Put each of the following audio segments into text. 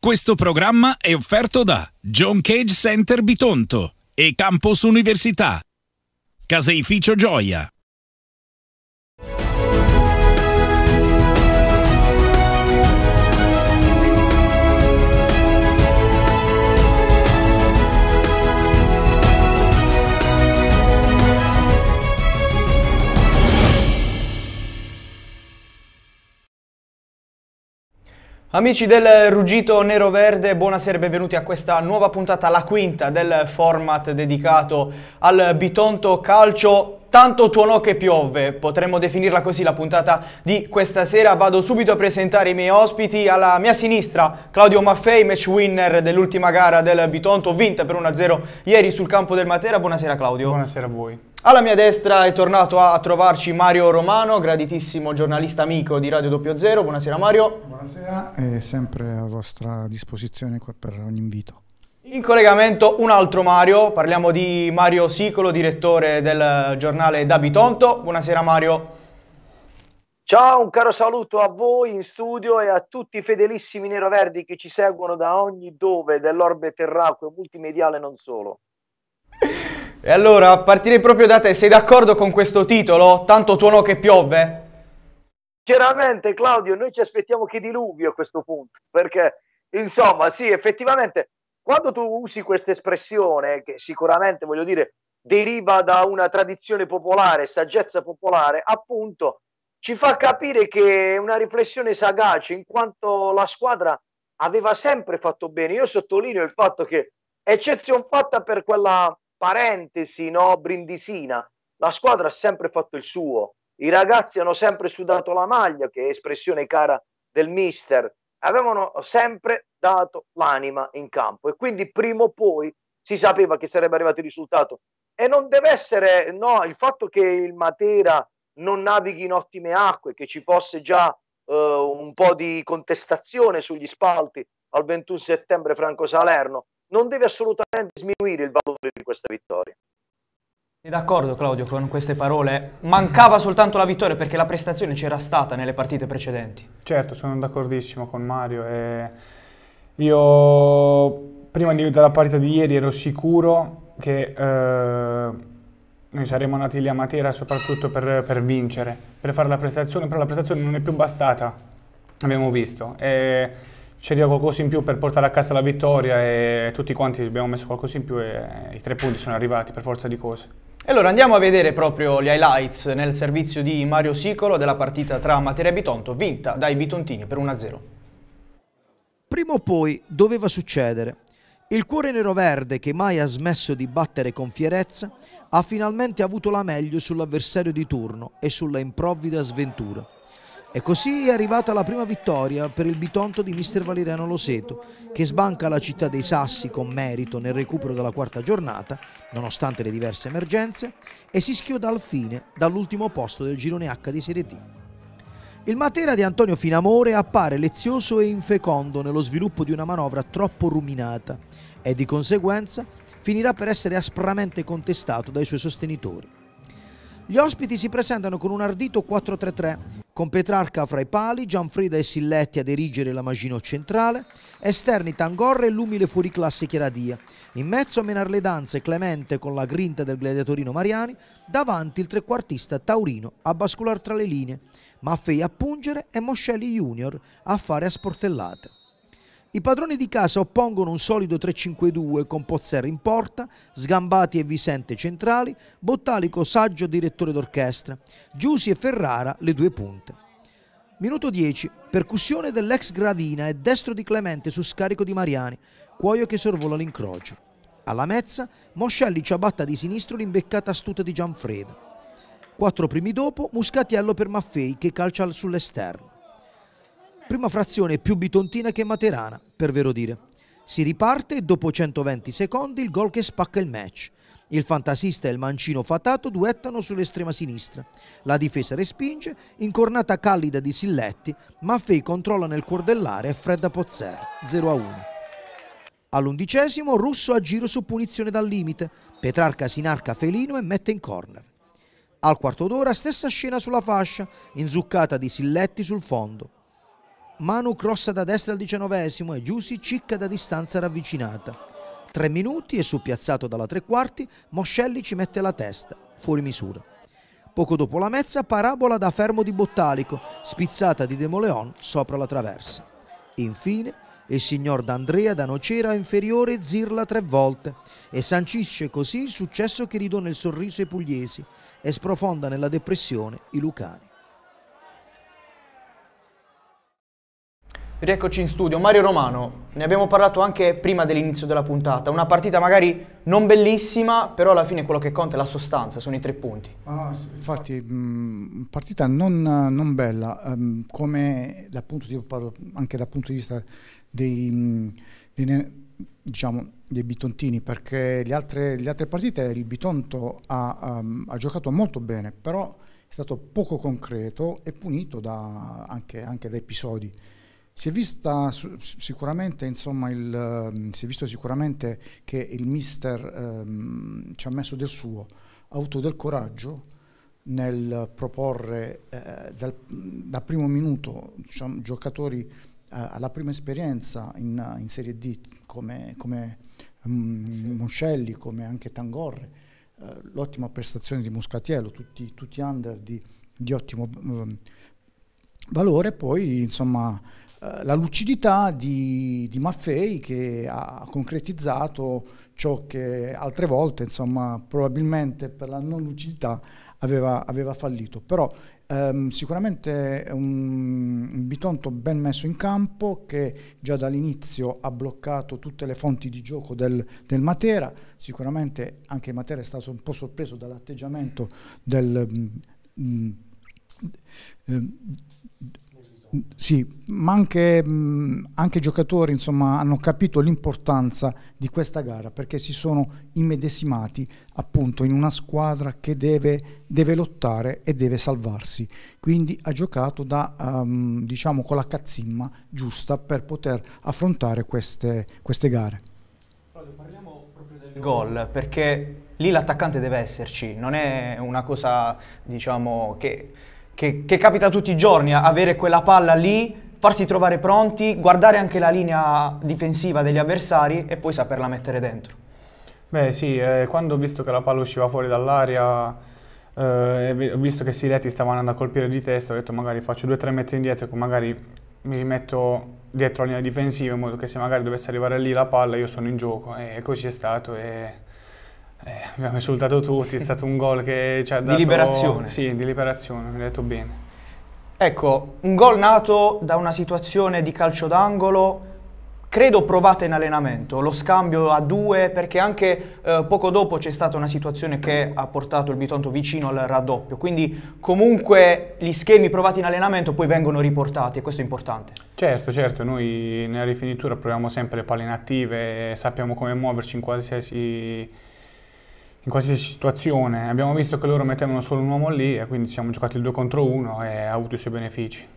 Questo programma è offerto da John Cage Center Bitonto e Campus Università. Caseificio Gioia. Amici del Ruggito Nero Verde, buonasera e benvenuti a questa nuova puntata, la quinta del format dedicato al Bitonto Calcio Tanto tuonò che piove, potremmo definirla così la puntata di questa sera. Vado subito a presentare i miei ospiti. Alla mia sinistra Claudio Maffei, match winner dell'ultima gara del Bitonto, vinta per 1-0 ieri sul campo del Matera. Buonasera Claudio. Buonasera a voi. Alla mia destra è tornato a trovarci Mario Romano, graditissimo giornalista amico di Radio 00. Buonasera Mario. Buonasera, è sempre a vostra disposizione per ogni invito. In collegamento un altro Mario, parliamo di Mario Sicolo, direttore del giornale Dabitonto. Buonasera Mario. Ciao, un caro saluto a voi in studio e a tutti i fedelissimi neroverdi che ci seguono da ogni dove dell'orbe terracqueo multimediale non solo. E allora, partirei proprio da te, sei d'accordo con questo titolo? Tanto tuono che piove? Sinceramente Claudio, noi ci aspettiamo che diluvio a questo punto, perché insomma sì, effettivamente quando tu usi questa espressione, che sicuramente voglio dire deriva da una tradizione popolare, saggezza popolare, appunto ci fa capire che è una riflessione sagace in quanto la squadra aveva sempre fatto bene. Io sottolineo il fatto che, eccezione fatta per quella parentesi no, brindisina, la squadra ha sempre fatto il suo. I ragazzi hanno sempre sudato la maglia, che è espressione cara del mister, avevano sempre dato l'anima in campo e quindi prima o poi si sapeva che sarebbe arrivato il risultato e non deve essere no, il fatto che il Matera non navighi in ottime acque, che ci fosse già eh, un po' di contestazione sugli spalti al 21 settembre Franco Salerno, non deve assolutamente sminuire il valore di questa vittoria. E d'accordo Claudio con queste parole? Mancava soltanto la vittoria perché la prestazione c'era stata nelle partite precedenti. Certo, sono d'accordissimo con Mario. E io prima della partita di ieri ero sicuro che eh, noi saremmo nati lì a Matera soprattutto per, per, vincere, per fare la prestazione, però la prestazione non è più bastata, abbiamo visto. E c'era qualcosa in più per portare a casa la vittoria e tutti quanti abbiamo messo qualcosa in più e i tre punti sono arrivati per forza di cose. E allora andiamo a vedere proprio gli highlights nel servizio di Mario Sicolo della partita tra Matera e Bitonto, vinta dai Bitontini per 1-0. Prima o poi doveva succedere. Il cuore nero-verde, che mai ha smesso di battere con fierezza, ha finalmente avuto la meglio sull'avversario di turno e sulla improvvida sventura. E così è arrivata la prima vittoria per il bitonto di mister Valeriano Loseto, che sbanca la città dei Sassi con merito nel recupero della quarta giornata, nonostante le diverse emergenze, e si schioda al fine dall'ultimo posto del girone H di Serie D. Il Matera di Antonio Finamore appare lezioso e infecondo nello sviluppo di una manovra troppo ruminata e di conseguenza finirà per essere aspramente contestato dai suoi sostenitori. Gli ospiti si presentano con un ardito 4-3-3, con Petrarca fra i pali, Gianfrida e Silletti a dirigere la Magino centrale, esterni Tangorra e l'umile fuoriclasse Chieradia. In mezzo a menar le danze Clemente con la grinta del gladiatorino Mariani, davanti il trequartista Taurino a bascolare tra le linee, Maffei a pungere e Moscelli Junior a fare a sportellate. I padroni di casa oppongono un solido 3-5-2 con Pozzer in porta, Sgambati e Vicente centrali, Bottalico saggio direttore d'orchestra, Giussi e Ferrara le due punte. Minuto 10, percussione dell'ex Gravina e destro di Clemente su scarico di Mariani, cuoio che sorvola l'incrocio. Alla mezza, Moscelli ciabatta di sinistro l'imbeccata astuta di Gianfredo. Quattro primi dopo, Muscatiello per Maffei che calcia sull'esterno. Prima frazione più bitontina che materana, per vero dire. Si riparte e dopo 120 secondi il gol che spacca il match. Il fantasista e il mancino fatato duettano sull'estrema sinistra. La difesa respinge, incornata callida di Silletti, ma Fei controlla nel dell'area e fredda Pozzer, 0-1. All'undicesimo Russo a giro su punizione dal limite, Petrarca si inarca felino e mette in corner. Al quarto d'ora stessa scena sulla fascia, inzuccata di Silletti sul fondo. Manu crossa da destra al diciannovesimo e Giussi cicca da distanza ravvicinata. Tre minuti e su piazzato dalla tre quarti Moscelli ci mette la testa, fuori misura. Poco dopo la mezza parabola da fermo di Bottalico, spizzata di Demoleon sopra la traversa. Infine il signor D'Andrea da Nocera inferiore zirla tre volte e sancisce così il successo che ridona il sorriso ai pugliesi e sprofonda nella depressione i lucani. Rieccoci in studio. Mario Romano, ne abbiamo parlato anche prima dell'inizio della puntata. Una partita magari non bellissima, però alla fine quello che conta è la sostanza, sono i tre punti. Ah, Infatti, partita non, non bella, ehm, come dal punto di, anche dal punto di vista dei, dei, diciamo, dei bitontini, perché le altre, le altre, partite il bitonto ha, ehm, ha giocato molto bene, però è stato poco concreto e punito da, anche, anche da episodi. Si è, vista, insomma, il, ehm, si è visto sicuramente che il mister ehm, ci ha messo del suo, ha avuto del coraggio nel proporre eh, dal, da primo minuto diciamo, giocatori eh, alla prima esperienza in, in Serie D come, come mm, ehm, Moncelli, come anche Tangorre, eh, l'ottima prestazione di Muscatiello, tutti, tutti under di, di ottimo ehm, valore, poi insomma eh, la lucidità di, di, Maffei che ha concretizzato ciò che altre volte, insomma, probabilmente per la non lucidità aveva, aveva fallito. Però ehm, sicuramente è un, un, Bitonto ben messo in campo che già dall'inizio ha bloccato tutte le fonti di gioco del, del Matera, sicuramente anche Matera è stato un po' sorpreso dall'atteggiamento del... Mh, mh, mh, sì, ma anche, mm, anche giocatori insomma, hanno capito l'importanza di questa gara perché si sono immedesimati appunto in una squadra che deve, deve lottare e deve salvarsi. Quindi ha giocato da, um, diciamo, con la cazzimma giusta per poter affrontare queste, queste gare. Parliamo proprio del gol perché lì l'attaccante deve esserci, non è una cosa diciamo, che che, che capita tutti i giorni, avere quella palla lì, farsi trovare pronti, guardare anche la linea difensiva degli avversari e poi saperla mettere dentro. Beh sì, eh, quando ho visto che la palla usciva fuori dall'aria, eh, ho visto che Siletti stava andando a colpire di testa, ho detto magari faccio 2-3 metri indietro, ecco, magari mi rimetto dietro la linea difensiva in modo che se magari dovesse arrivare lì la palla io sono in gioco e così è stato. E eh, abbiamo insultato tutti, è stato un gol che ci ha dato... Di liberazione. Sì, di liberazione, hai detto bene. Ecco, un gol nato da una situazione di calcio d'angolo credo provata in allenamento, lo scambio a due, perché anche eh, poco dopo c'è stata una situazione che ha portato il Bitonto vicino al raddoppio, quindi comunque gli schemi provati in allenamento poi vengono riportati e questo è importante. Certo, certo, noi nella rifinitura proviamo sempre le palle inattive, sappiamo come muoverci in qualsiasi in qualsiasi situazione. Abbiamo visto che loro mettevano solo un uomo lì e quindi ci siamo giocati il 2 contro 1 e ha avuto i suoi benefici.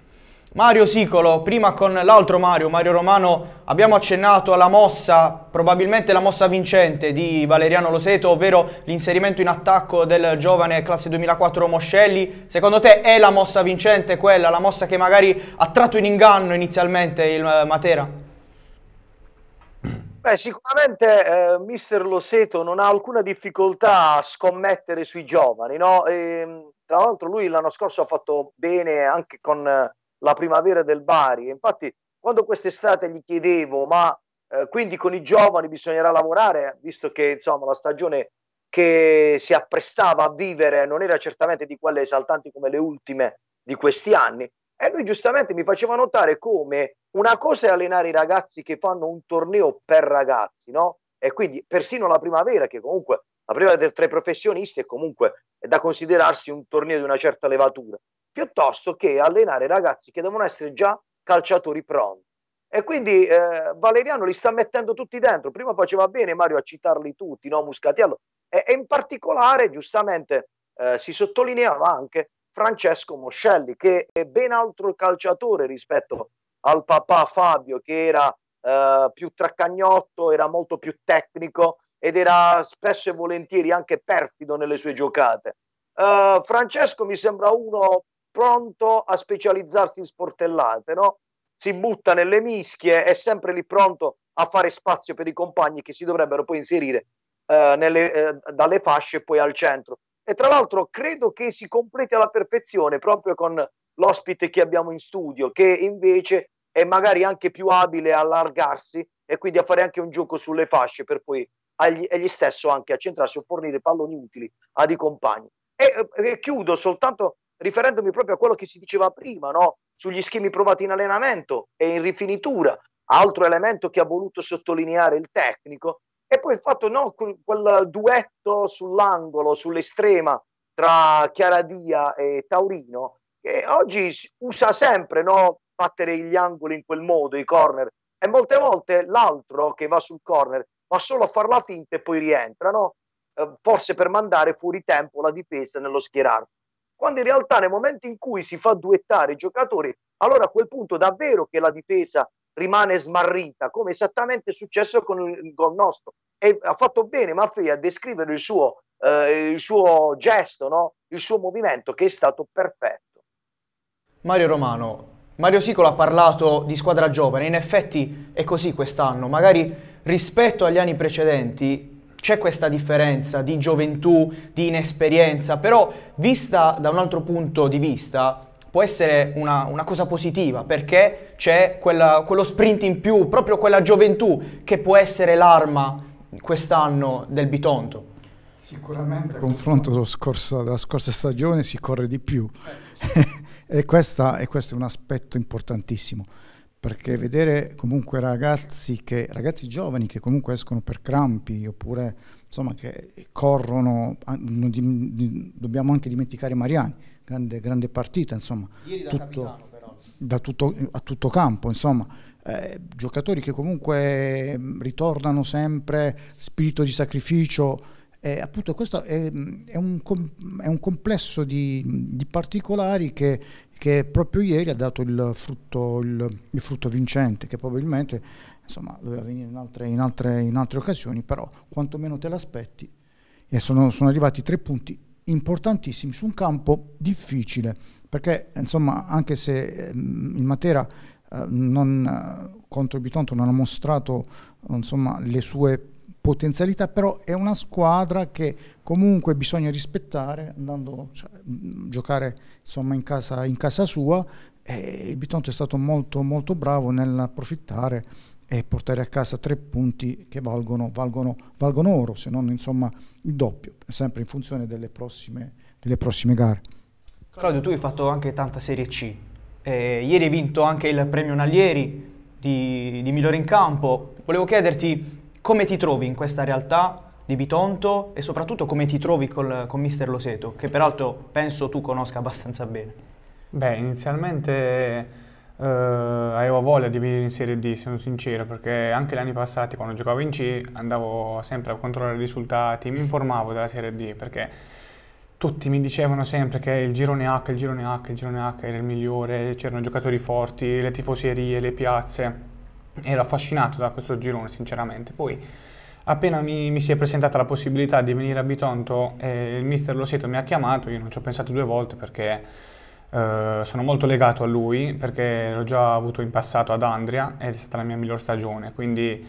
Mario Sicolo, prima con l'altro Mario, Mario Romano, abbiamo accennato alla mossa, probabilmente la mossa vincente di Valeriano Loseto, ovvero l'inserimento in attacco del giovane classe 2004 Moscelli. Secondo te è la mossa vincente quella, la mossa che magari ha tratto in inganno inizialmente il Matera? Beh, sicuramente eh, mister Loseto non ha alcuna difficoltà a scommettere sui giovani, no? E, ehm, tra l'altro lui l'anno scorso ha fatto bene anche con eh, la primavera del Bari, infatti quando quest'estate gli chiedevo ma eh, quindi con i giovani bisognerà lavorare, visto che insomma la stagione che si apprestava a vivere non era certamente di quelle esaltanti come le ultime di questi anni, e lui giustamente mi faceva notare come una cosa è allenare i ragazzi che fanno un torneo per ragazzi, no? E quindi persino la primavera, che comunque la primavera tra i professionisti è comunque è da considerarsi un torneo di una certa levatura, piuttosto che allenare ragazzi che devono essere già calciatori pronti. E quindi eh, Valeriano li sta mettendo tutti dentro. Prima faceva bene Mario a citarli tutti, no? Muscatiello. E, e in particolare, giustamente, eh, si sottolineava anche Francesco Moscelli, che è ben altro calciatore rispetto al papà Fabio, che era eh, più traccagnotto, era molto più tecnico ed era spesso e volentieri anche perfido nelle sue giocate. Eh, Francesco mi sembra uno pronto a specializzarsi in sportellate, no? si butta nelle mischie, è sempre lì pronto a fare spazio per i compagni che si dovrebbero poi inserire eh, nelle, eh, dalle fasce e poi al centro e tra l'altro credo che si completi alla perfezione proprio con l'ospite che abbiamo in studio, che invece è magari anche più abile a allargarsi e quindi a fare anche un gioco sulle fasce per poi agli, egli stesso anche a centrarsi o fornire palloni utili ad i compagni. E, e, chiudo soltanto riferendomi proprio a quello che si diceva prima, no? sugli schemi provati in allenamento e in rifinitura, altro elemento che ha voluto sottolineare il tecnico, e poi il fatto, no, quel duetto sull'angolo, sull'estrema tra Chiaradia e Taurino, che oggi usa sempre, no, battere gli angoli in quel modo, i corner, e molte volte l'altro che va sul corner va solo a far la finta e poi rientra, no? eh, forse per mandare fuori tempo la difesa nello schierarsi. Quando in realtà nel momento in cui si fa duettare i giocatori, allora a quel punto davvero che la difesa rimane smarrita, come esattamente è successo con il gol nostro. E ha fatto bene Maffei a descrivere il suo, eh, il suo gesto, no? il suo movimento, che è stato perfetto. Mario Romano, Mario Sicolo ha parlato di squadra giovane, in effetti è così quest'anno, magari rispetto agli anni precedenti c'è questa differenza di gioventù, di inesperienza, però vista da un altro punto di vista può essere una, una cosa positiva perché c'è quella, quello sprint in più, proprio quella gioventù che può essere l'arma quest'anno del Bitonto. Sicuramente. A confronto della scorsa, della scorsa stagione si corre di più eh. e, questa, e questo è un aspetto importantissimo perché vedere comunque ragazzi, che, ragazzi, giovani che comunque escono per crampi oppure insomma che corrono, dobbiamo anche dimenticare Mariani, grande, grande partita, insomma, Ieri da, tutto, però. da tutto, a tutto campo, insomma, eh, giocatori che comunque mm, ritornano sempre, spirito di sacrificio, eh, appunto questo è, è, un, è un, complesso di, di particolari che, che, proprio ieri ha dato il frutto, il, il frutto vincente, che probabilmente insomma, doveva venire in altre, in, altre, in altre, occasioni, però quantomeno te l'aspetti e sono, sono arrivati tre punti importantissimi su un campo difficile, perché insomma anche se ehm, in Matera eh, non, eh, contro il Bitonto non ha mostrato insomma, le sue potenzialità, però è una squadra che comunque bisogna rispettare andando cioè, a giocare insomma, in, casa, in casa sua e il Bitonto è stato molto molto bravo nell'approfittare e portare a casa tre punti che valgono, valgono, valgono oro, se non insomma il doppio, sempre in funzione delle prossime, delle prossime gare. Claudio, tu hai fatto anche tanta Serie C. Eh, ieri hai vinto anche il premio Nalieri di, di migliore in campo. Volevo chiederti come ti trovi in questa realtà di Bitonto e soprattutto come ti trovi col, con mister Loseto, che peraltro penso tu conosca abbastanza bene. Beh, inizialmente eh, avevo voglia di venire in Serie D, sono sincero, perché anche gli anni passati quando giocavo in C andavo sempre a controllare i risultati, mi informavo della Serie D perché tutti mi dicevano sempre che il girone H, il girone H, il girone H era il migliore, c'erano giocatori forti, le tifoserie, le piazze. Ero affascinato da questo girone, sinceramente. Poi, appena mi, mi si è presentata la possibilità di venire a Bitonto, eh, il mister Loseto mi ha chiamato, io non ci ho pensato due volte perché eh, sono molto legato a lui perché l'ho già avuto in passato ad Andria ed è stata la mia miglior stagione, quindi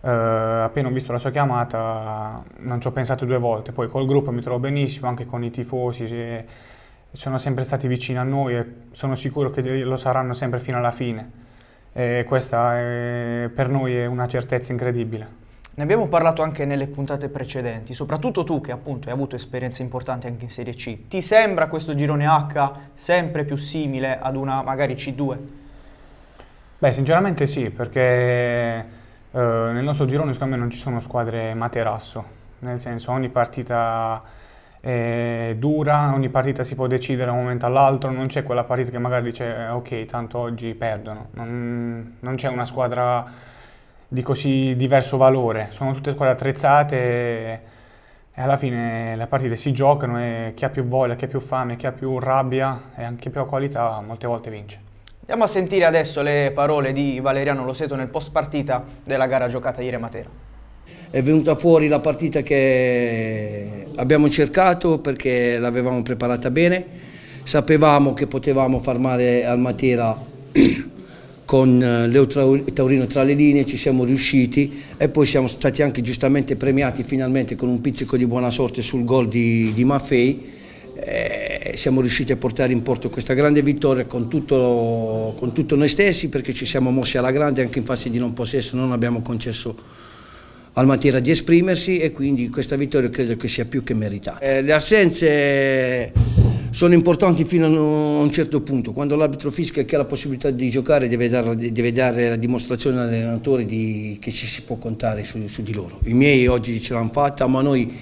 uh, appena ho visto la sua chiamata non ci ho pensato due volte, poi col gruppo mi trovo benissimo, anche con i tifosi, sono sempre stati vicini a noi e sono sicuro che lo saranno sempre fino alla fine e questa è, per noi è una certezza incredibile. Ne abbiamo parlato anche nelle puntate precedenti, soprattutto tu che appunto hai avuto esperienze importanti anche in Serie C. Ti sembra questo girone H sempre più simile ad una magari C2? Beh, sinceramente sì, perché eh, nel nostro girone secondo me non ci sono squadre materasso, nel senso ogni partita è dura, ogni partita si può decidere da un momento all'altro, non c'è quella partita che magari dice eh, ok, tanto oggi perdono, non, non c'è una squadra di così diverso valore, sono tutte squadre attrezzate e alla fine le partite si giocano e chi ha più voglia, chi ha più fame, chi ha più rabbia e anche più qualità molte volte vince. Andiamo a sentire adesso le parole di Valeriano Loseto nel post partita della gara giocata ieri a Matera. È venuta fuori la partita che abbiamo cercato perché l'avevamo preparata bene, sapevamo che potevamo far male al Matera con eh, Leo Taurino tra le linee ci siamo riusciti e poi siamo stati anche giustamente premiati finalmente con un pizzico di buona sorte sul gol di, di Maffei eh, siamo riusciti a portare in porto questa grande vittoria con tutto, con tutto, noi stessi perché ci siamo mossi alla grande anche in fase di non possesso, non abbiamo concesso al Matera di esprimersi e quindi questa vittoria credo che sia più che meritata. Eh, le assenze sono importanti fino a un certo punto, quando l'arbitro fischia che ha la possibilità di giocare deve dare, deve dare la dimostrazione all'allenatore di, che ci si può contare su, su di loro. I miei oggi ce l'hanno fatta, ma noi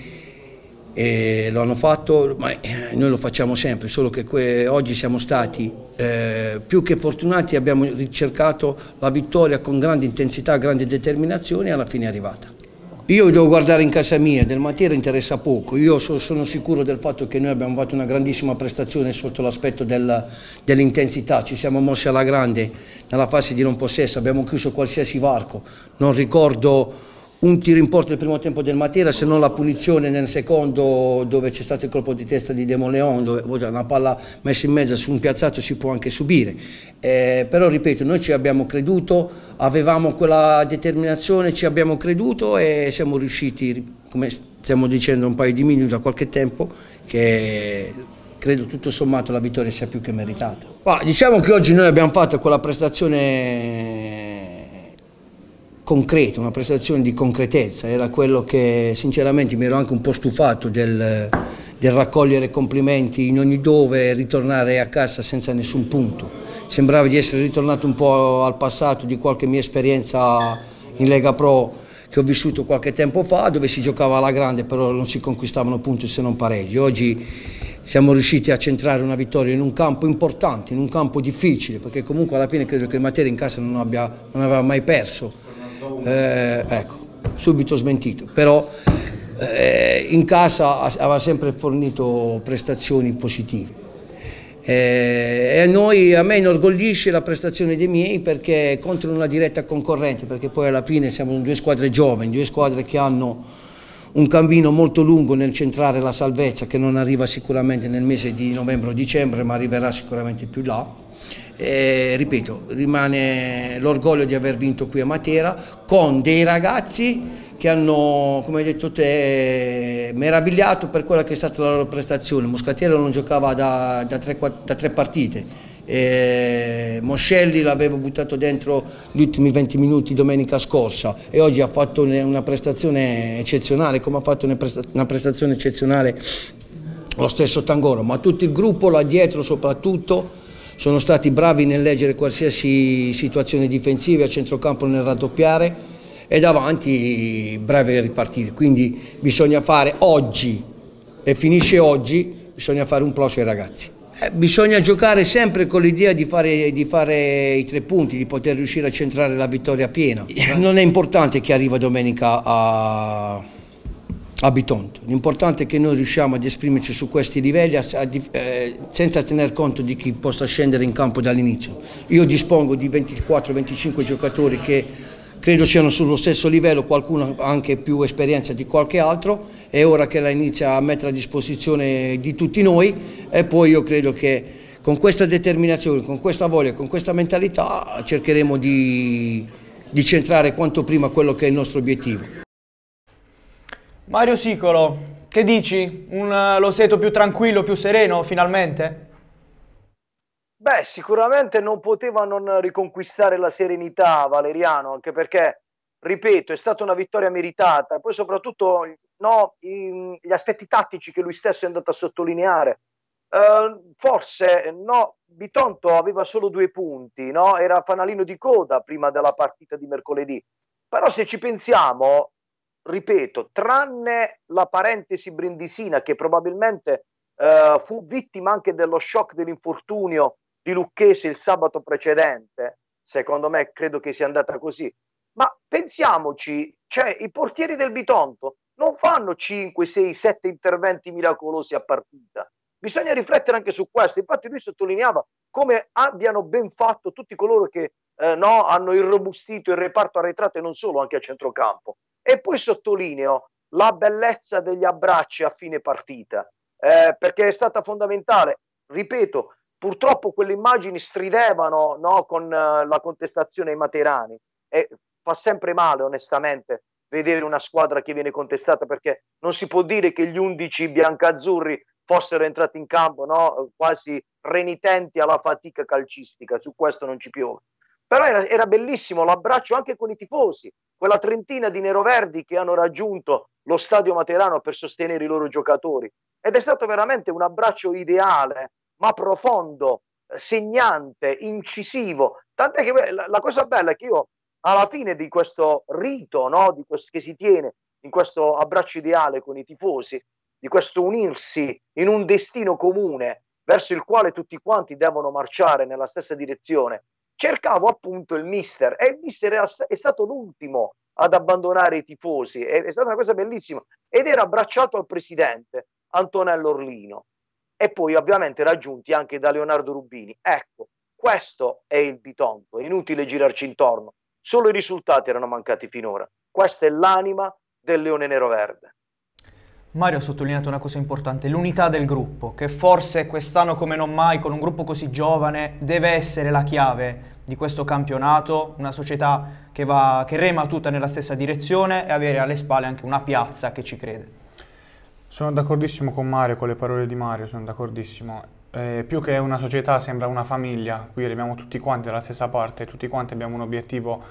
eh, lo hanno fatto, ma eh, noi lo facciamo sempre, solo che oggi siamo stati eh, più che fortunati, abbiamo ricercato la vittoria con grande intensità, grande determinazione e alla fine è arrivata. Io devo guardare in casa mia, del Matera interessa poco, io so, sono sicuro del fatto che noi abbiamo fatto una grandissima prestazione sotto l'aspetto dell'intensità, dell ci siamo mossi alla grande nella fase di non possesso, abbiamo chiuso qualsiasi varco, non ricordo un tiro in porta nel primo tempo del Matera, se non la punizione nel secondo dove c'è stato il colpo di testa di Demo Leon, dove una palla messa in mezzo su un piazzato si può anche subire. Eh, però ripeto, noi ci abbiamo creduto, avevamo quella determinazione, ci abbiamo creduto e siamo riusciti, come stiamo dicendo un paio di minuti da qualche tempo, che credo tutto sommato la vittoria sia più che meritata. Ma diciamo che oggi noi abbiamo fatto quella prestazione concreta, una prestazione di concretezza, era quello che sinceramente mi ero anche un po' stufato del, del raccogliere complimenti in ogni dove e ritornare a casa senza nessun punto. Sembrava di essere ritornato un po' al passato di qualche mia esperienza in Lega Pro che ho vissuto qualche tempo fa, dove si giocava alla grande, però non si conquistavano punti se non pareggi. Oggi siamo riusciti a centrare una vittoria in un campo importante, in un campo difficile, perché comunque alla fine credo che il Matera in casa non, abbia, non aveva mai perso eh, ecco, subito smentito, però eh, in casa aveva sempre fornito prestazioni positive. Eh, a, noi, a me inorgoglisce la prestazione dei miei perché contro una diretta concorrente, perché poi alla fine siamo due squadre giovani, due squadre che hanno un cammino molto lungo nel centrare la salvezza che non arriva sicuramente nel mese di novembre o dicembre ma arriverà sicuramente più là eh, ripeto, rimane l'orgoglio di aver vinto qui a Matera con dei ragazzi che hanno, come hai detto te, meravigliato per quella che è stata la loro prestazione. Moscatiero non giocava da, da, tre, da tre partite, eh, Moscelli l'avevo buttato dentro gli ultimi 20 minuti domenica scorsa e oggi ha fatto una prestazione eccezionale come ha fatto una prestazione eccezionale lo stesso Tangoro ma tutto il gruppo là dietro soprattutto sono stati bravi nel leggere qualsiasi situazione difensiva, a centrocampo nel raddoppiare e davanti bravi a ripartire. Quindi bisogna fare oggi, e finisce oggi, bisogna fare un plus ai ragazzi. Eh, bisogna giocare sempre con l'idea di, di fare, i tre punti, di poter riuscire a centrare la vittoria piena. Non è importante chi arriva domenica a Abitonto. L'importante è che noi riusciamo ad esprimerci su questi livelli a, a, eh, senza tener conto di chi possa scendere in campo dall'inizio. Io dispongo di 24-25 giocatori che credo siano sullo stesso livello, qualcuno ha anche più esperienza di qualche altro, è ora che la inizia a mettere a disposizione di tutti noi e poi io credo che con questa determinazione, con questa voglia, con questa mentalità cercheremo di, di centrare quanto prima quello che è il nostro obiettivo. Mario Sicolo, che dici? Un eh, Loseto più tranquillo, più sereno finalmente? Beh, sicuramente non poteva non riconquistare la serenità Valeriano, anche perché, ripeto, è stata una vittoria meritata. Poi soprattutto no, i, gli aspetti tattici che lui stesso è andato a sottolineare. Eh, forse no, Bitonto aveva solo due punti, no? era fanalino di coda prima della partita di mercoledì. Però se ci pensiamo, ripeto, tranne la parentesi brindisina che probabilmente eh, fu vittima anche dello shock dell'infortunio di Lucchese il sabato precedente, secondo me credo che sia andata così, ma pensiamoci, cioè i portieri del Bitonto non fanno 5, 6, 7 interventi miracolosi a partita. Bisogna riflettere anche su questo. Infatti lui sottolineava come abbiano ben fatto tutti coloro che eh, no, hanno irrobustito il reparto arretrato e non solo, anche a centrocampo. E poi sottolineo la bellezza degli abbracci a fine partita, eh, perché è stata fondamentale. Ripeto, purtroppo quelle immagini stridevano no, con eh, la contestazione ai Materani e fa sempre male, onestamente, vedere una squadra che viene contestata perché non si può dire che gli 11 biancazzurri fossero entrati in campo no? quasi renitenti alla fatica calcistica, su questo non ci piove. Però era, era bellissimo l'abbraccio anche con i tifosi, quella trentina di neroverdi che hanno raggiunto lo stadio materano per sostenere i loro giocatori. Ed è stato veramente un abbraccio ideale, ma profondo, eh, segnante, incisivo. Tant'è che la, la cosa bella è che io alla fine di questo rito no, di questo, che si tiene, in questo abbraccio ideale con i tifosi, di questo unirsi in un destino comune verso il quale tutti quanti devono marciare nella stessa direzione cercavo appunto il mister e il mister era, è stato l'ultimo ad abbandonare i tifosi, è, è, stata una cosa bellissima ed era abbracciato al presidente Antonello Orlino e poi ovviamente raggiunti anche da Leonardo Rubini. Ecco, questo è il bitonto, è inutile girarci intorno, solo i risultati erano mancati finora. Questa è l'anima del leone nero verde. Mario ha sottolineato una cosa importante, l'unità del gruppo, che forse quest'anno come non mai, con un gruppo così giovane, deve essere la chiave di questo campionato, una società che, va, che rema tutta nella stessa direzione e avere alle spalle anche una piazza che ci crede. Sono d'accordissimo con Mario, con le parole di Mario, sono d'accordissimo. Eh, più che una società sembra una famiglia, qui arriviamo tutti quanti dalla stessa parte, tutti quanti abbiamo un obiettivo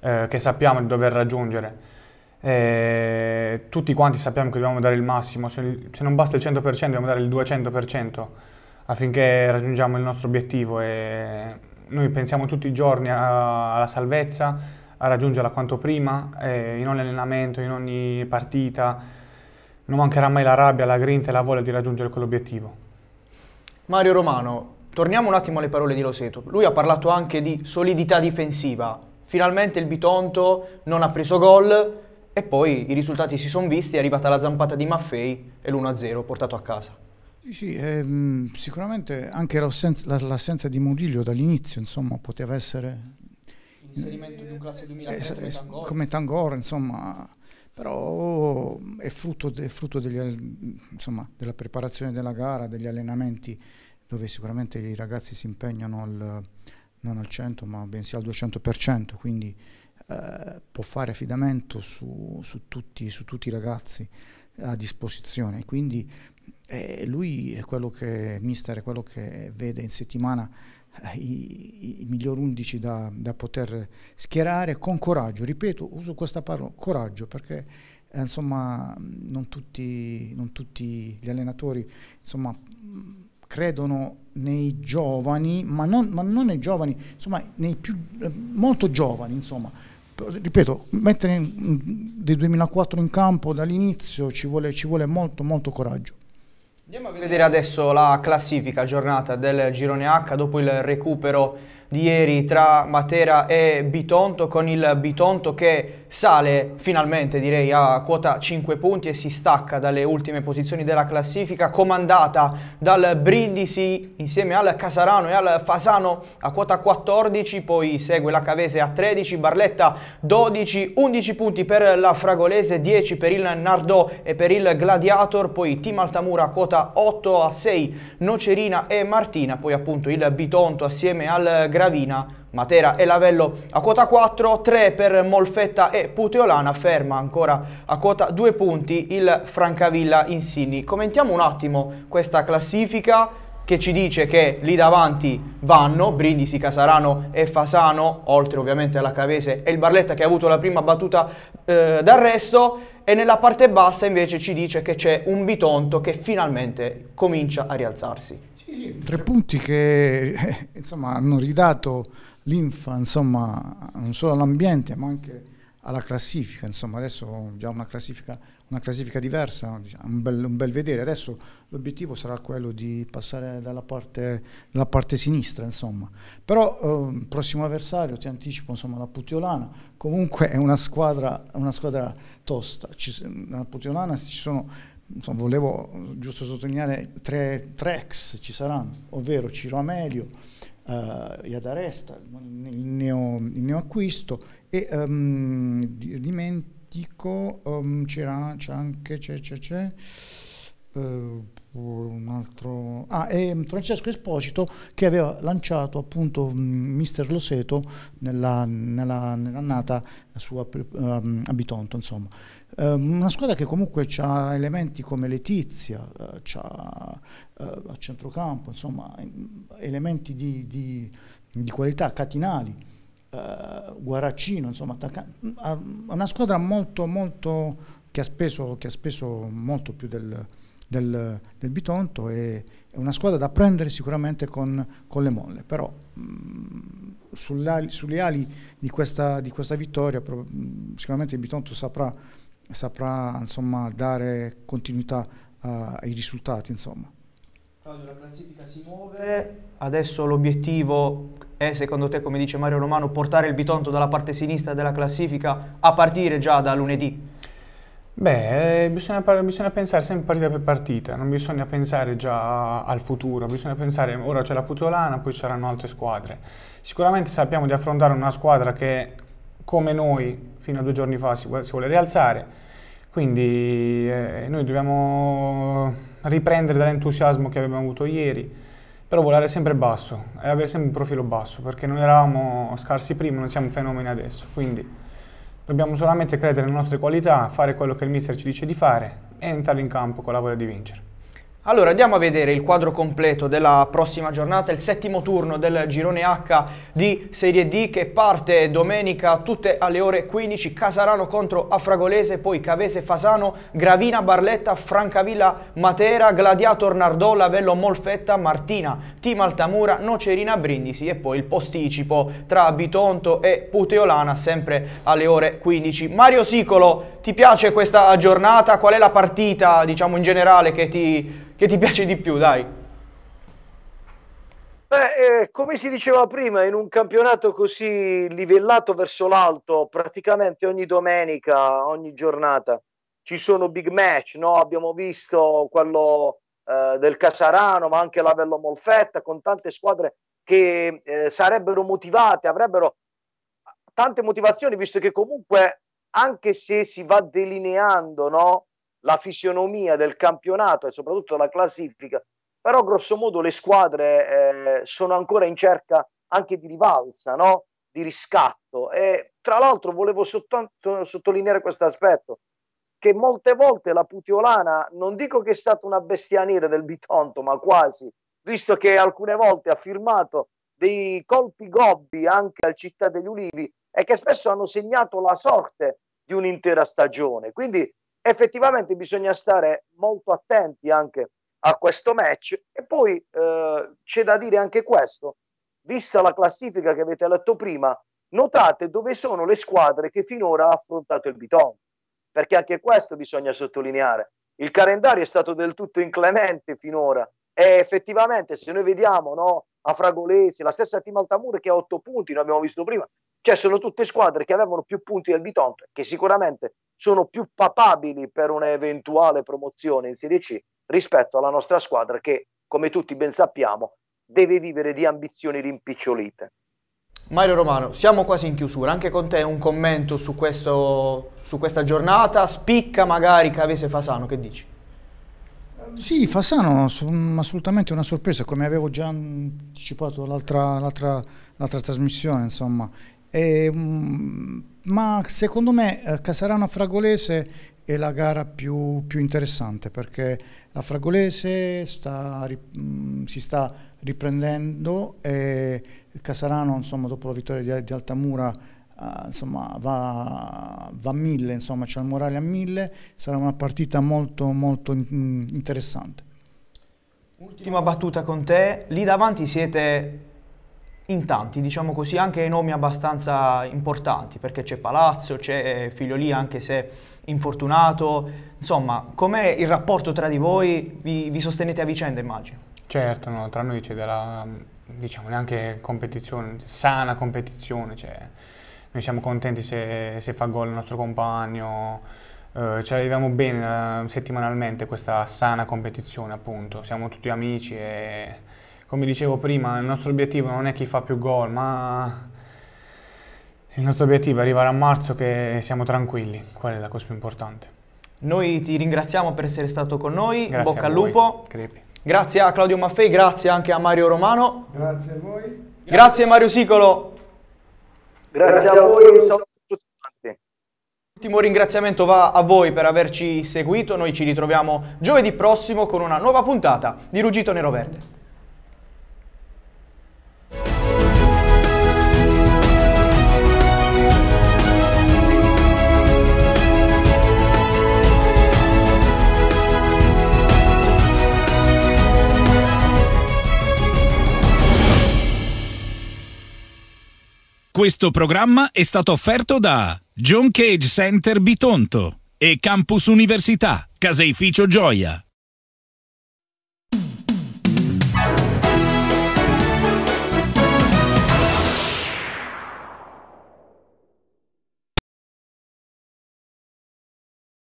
eh, che sappiamo di dover raggiungere eh, tutti quanti sappiamo che dobbiamo dare il massimo, se, se non basta il 100% dobbiamo dare il 200% affinché raggiungiamo il nostro obiettivo e noi pensiamo tutti i giorni a, alla salvezza, a raggiungerla quanto prima, eh, in ogni allenamento, in ogni partita, non mancherà mai la rabbia, la grinta e la voglia di raggiungere quell'obiettivo. Mario Romano, torniamo un attimo alle parole di Loseto, lui ha parlato anche di solidità difensiva, finalmente il Bitonto non ha preso gol, e poi i risultati si sono visti, è arrivata la zampata di Maffei e l'1-0 portato a casa. Sì, sì ehm, sicuramente anche l'assenza di Murillo dall'inizio insomma, poteva essere... L'inserimento di un classe 2003 eh, Tangor. Come Tangor, insomma, però è frutto, è frutto degli, insomma, della preparazione della gara, degli allenamenti dove sicuramente i ragazzi si impegnano al, non al 100 ma bensì al 200%, quindi eh, può fare affidamento su, su, tutti, su, tutti, i ragazzi a disposizione. Quindi eh, lui è quello che, mister, è quello che vede in settimana eh, i, i miglior undici da, da, poter schierare con coraggio. Ripeto, uso questa parola, coraggio, perché eh, insomma, non, tutti, non tutti, gli allenatori insomma, credono nei giovani, ma non, ma non nei giovani, insomma, nei più, eh, molto giovani, insomma, ripeto, mettere in, 2004 in campo dall'inizio ci vuole, ci vuole molto molto coraggio. Andiamo a vedere adesso la classifica aggiornata del girone H dopo il recupero di ieri tra Matera e Bitonto con il Bitonto che sale finalmente direi a quota 5 punti e si stacca dalle ultime posizioni della classifica comandata dal Brindisi insieme al Casarano e al Fasano a quota 14 poi segue la Cavese a 13 Barletta 12 11 punti per la Fragolese 10 per il Nardò e per il Gladiator poi Team Altamura a quota 8 a 6 Nocerina e Martina poi appunto il Bitonto assieme al Grande Gravina, Matera e Lavello a quota 4, 3 per Molfetta e Puteolana, ferma ancora a quota 2 punti il Francavilla Insini. Commentiamo un attimo questa classifica che ci dice che lì davanti vanno Brindisi, Casarano e Fasano, oltre ovviamente alla Cavese e il Barletta che ha avuto la prima battuta eh, d'arresto e nella parte bassa invece ci dice che c'è un Bitonto che finalmente comincia a rialzarsi tre punti che eh, insomma, hanno ridato l'Infa insomma, non solo all'ambiente ma anche alla classifica. Insomma, adesso già una classifica, una classifica diversa, un bel, un bel, vedere. Adesso l'obiettivo sarà quello di passare dalla parte, dalla parte sinistra. Insomma. Però eh, prossimo avversario, ti anticipo, insomma, la Putiolana. Comunque è una squadra, una squadra tosta. Ci, nella Putiolana ci sono insomma, volevo giusto sottolineare tre tracks ci saranno, ovvero Ciro Amelio, eh, Iadaresta, il neo, il neo acquisto e um, dimentico, um, c'era, c'è anche, c'è, c'è, c'è, uh, un altro ah e Francesco Esposito che aveva lanciato appunto mm, Mister Loseto nella, nella, nell'annata sua eh, mm, a Bitonto insomma eh, una squadra che comunque ha elementi come Letizia uh, a centrocampo insomma elementi di, di, di qualità catinali Guaraccino insomma attacca- mm, una squadra molto molto che ha speso, che ha speso molto più del del, del Bitonto e è una squadra da prendere sicuramente con, con le molle, però mh, mm, sulle ali di questa, di questa vittoria pro, mh, mm, sicuramente il Bitonto saprà, saprà insomma, dare continuità uh, ai risultati. Insomma. Claudio, la classifica si muove, adesso l'obiettivo è secondo te, come dice Mario Romano, portare il Bitonto dalla parte sinistra della classifica a partire già da lunedì? Beh, eh, bisogna, bisogna, pensare sempre partita per partita, non bisogna pensare già al futuro, bisogna pensare ora c'è la Putolana, poi ci saranno altre squadre. Sicuramente sappiamo di affrontare una squadra che come noi fino a due giorni fa si vuole, si vuole rialzare, quindi eh, noi dobbiamo riprendere dall'entusiasmo che abbiamo avuto ieri, però volare sempre basso e avere sempre un profilo basso, perché non eravamo scarsi prima, non siamo fenomeni adesso, quindi Dobbiamo solamente credere nelle nostre qualità, fare quello che il mister ci dice di fare e entrare in campo con la voglia di vincere. Allora andiamo a vedere il quadro completo della prossima giornata, il settimo turno del girone H di Serie D che parte domenica tutte alle ore 15, Casarano contro Afragolese, poi Cavese Fasano, Gravina Barletta, Francavilla Matera, Gladiator Nardola, Vello Molfetta, Martina, Team Altamura, Nocerina Brindisi e poi il posticipo tra Bitonto e Puteolana sempre alle ore 15. Mario Sicolo, ti piace questa giornata? Qual è la partita diciamo in generale che ti che ti piace di più, dai? Beh, eh, come si diceva prima, in un campionato così livellato verso l'alto, praticamente ogni domenica, ogni giornata, ci sono big match, no? abbiamo visto quello eh, del Casarano, ma anche l'Avello Molfetta, con tante squadre che eh, sarebbero motivate, avrebbero tante motivazioni, visto che comunque, anche se si va delineando no? la fisionomia del campionato e soprattutto la classifica, però grosso modo le squadre eh, sono ancora in cerca anche di rivalsa, no? di riscatto e tra l'altro volevo soltanto sottolineare questo aspetto che molte volte la Putiolana non dico che è stata una bestia del Bitonto, ma quasi, visto che alcune volte ha firmato dei colpi gobbi anche al Città degli Ulivi e che spesso hanno segnato la sorte di un'intera stagione. Quindi effettivamente bisogna stare molto attenti anche a questo match e poi eh, c'è da dire anche questo, vista la classifica che avete letto prima, notate dove sono le squadre che finora ha affrontato il Biton, perché anche questo bisogna sottolineare. Il calendario è stato del tutto inclemente finora e effettivamente se noi vediamo no, a Fragolesi, la stessa Team Altamur che ha 8 punti, l'abbiamo visto prima, cioè sono tutte squadre che avevano più punti del Biton, che sicuramente sono più papabili per un'eventuale promozione in Serie C rispetto alla nostra squadra che, come tutti ben sappiamo, deve vivere di ambizioni rimpicciolite. Mario Romano, siamo quasi in chiusura, anche con te un commento su, questo, su questa giornata, spicca magari Cavese Fasano, che dici? Sì, Fasano assolutamente una sorpresa, come avevo già anticipato l'altra, trasmissione, insomma, e, ehm, ma secondo me eh, Casarano a fragolese è la gara più, più, interessante perché la Fragolese sta, mm, si sta riprendendo e Casarano insomma, dopo la vittoria di, di Altamura ah, insomma, va, va, a mille, insomma, c'è il morale a mille, sarà una partita molto, molto mm, interessante. Ultima battuta con te, lì davanti siete in tanti, diciamo così, anche nomi abbastanza importanti, perché c'è Palazzo, c'è eh, Figliolì anche se infortunato, insomma, com'è il rapporto tra di voi? Vi, vi sostenete a vicenda, immagino? Certo, no, tra noi c'è della, diciamo, neanche competizione, cioè, sana competizione, cioè, noi siamo contenti se, se fa gol il nostro compagno, eh, ci arriviamo bene eh, settimanalmente questa sana competizione, appunto, siamo tutti amici e come dicevo prima, il nostro obiettivo non è chi fa più gol, ma il nostro obiettivo è arrivare a marzo che siamo tranquilli, quella è la cosa più importante. Noi ti ringraziamo per essere stato con noi, grazie bocca al lupo. Crepi. Grazie a Claudio Maffei, grazie anche a Mario Romano. Grazie a voi. Grazie, grazie Mario Sicolo. Grazie, grazie a voi, un saluto L'ultimo ringraziamento va a voi per averci seguito, noi ci ritroviamo giovedì prossimo con una nuova puntata di Ruggito Nero Verde. Questo programma è stato offerto da John Cage Center Bitonto e Campus Università, Caseificio Gioia.